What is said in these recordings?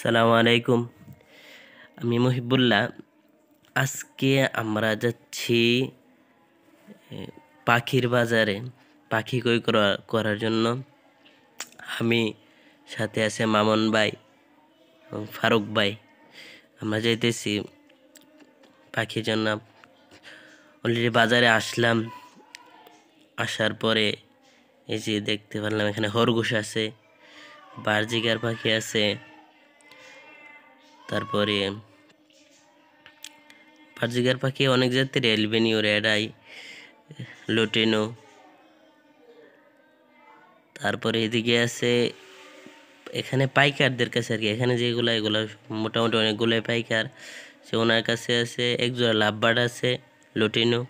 সালাম আলাইকুম আমি মহিবুল্লাহ আজকে আমরা যাচ্ছি পাখির বাজারে পাখি কই করার জন্য আমি সাথে আছে মামন ভাই এবং ফারুক ভাই আমরা যাইতেছি পাখির জন্য অলরেডি বাজারে আসলাম আসার পরে এই যে দেখতে পারলাম এখানে খরগোশ আছে বার্জিকার পাখি আছে তারপরে পার্জিকার পাখি অনেক জাতের এলবেনিও রেডাই লোটেনো তারপরে এদিকে আছে এখানে পাইকারদের কাছে আর কি এখানে যেগুলো এগুলো মোটামুটি অনেকগুলো পাইকার সে ওনার কাছে আছে এক জোড়া লাভবার্ড আছে লোটেনো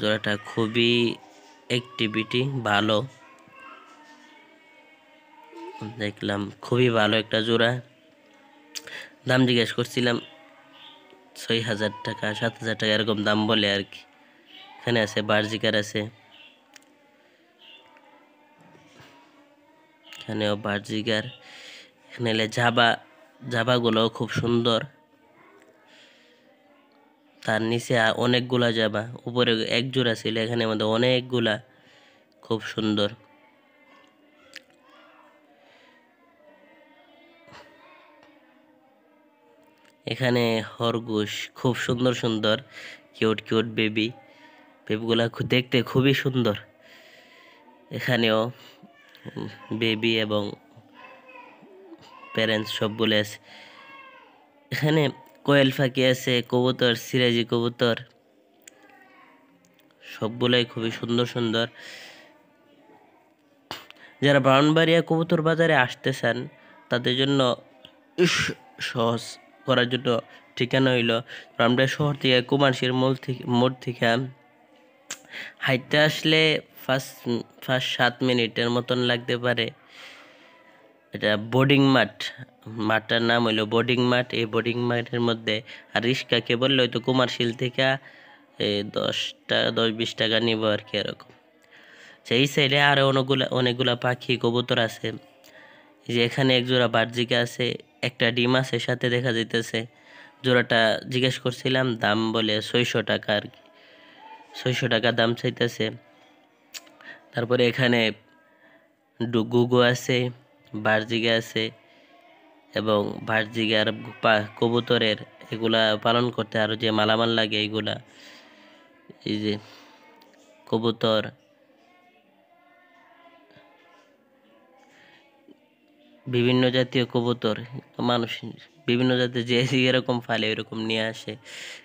জোড়াটা খুবই অ্যাক্টিভিটি ভালো দেখলাম খুবই ভালো একটা জোড়া দাম জিজ্ঞেস করছিলাম ছয় হাজার টাকা সাত হাজার টাকা এরকম দাম বলে আর কি এখানে আছে বার্জিকার আছে এখানেও বার্জিকার এখানে এলে জাবা জাবাগুলোও খুব সুন্দর তার নিচে অনেকগুলা জাবা উপরে একজোড়া ছিল এখানে আমাদের অনেকগুলা খুব সুন্দর এখানে খরগোশ খুব সুন্দর সুন্দর কিউট কিউট বেবি বেবিগুলা দেখতে খুবই সুন্দর এখানেও বেবি এবং প্যারেন্টস সবগুলো আছে এখানে কোয়েল ফাঁকি আছে কবুতর সিরাজি কবুতর সবগুলাই খুবই সুন্দর সুন্দর যারা ব্রাউনবাড়িয়া কবুতর বাজারে আসতে চান তাদের জন্য সহজ করার জন্য ঠিকানা হইল আমরা শহর থেকে কুমারশির মূল থেকে মোড় থেকে হাইটটা আসলে ফার্স্ট ফার্স্ট সাত মিনিটের মতন লাগতে পারে এটা বোর্ডিং মাঠ মাঠটার নাম হইলো বোর্ডিং মাঠ এই বোর্ডিং মাঠের মধ্যে আর রিক্সাকে বললে হয়তো কুমারশিল থেকে এই দশটা দশ বিশ টাকা নিব আর কি এরকম সেই আচ্ছা, সাইডে আরও অনেকগুলা অনেকগুলা পাখি কবুতর আছে যে এখানে একজোড়া বার্জিকা আছে একটা ডিম আছে সাথে দেখা যাইতেছে জোড়াটা জিজ্ঞেস করছিলাম দাম বলে ছয়শো টাকা আর কি ছয়শো টাকা দাম চাইতেছে তারপরে এখানে গুগো আছে বার্জিগা আছে এবং ভার্জিগার কবুতরের এগুলা পালন করতে আরও যে মালামাল লাগে এগুলা এই যে কবুতর বিভিন্ন জাতীয় কবুতর মানুষ বিভিন্ন জাতীয় যে এরকম ফালে এরকম নিয়ে আসে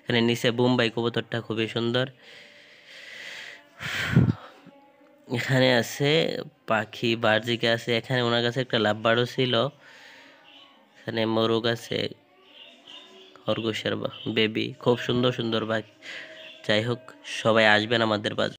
এখানে নিচে বোম্বাই কবুতরটা খুবই সুন্দর এখানে আছে পাখি বার্জিকে আছে এখানে ওনার কাছে একটা লাভবারও ছিল এখানে মোরগ আছে খরগোশের বেবি খুব সুন্দর সুন্দর পাখি যাই হোক সবাই আসবেন আমাদের বাজার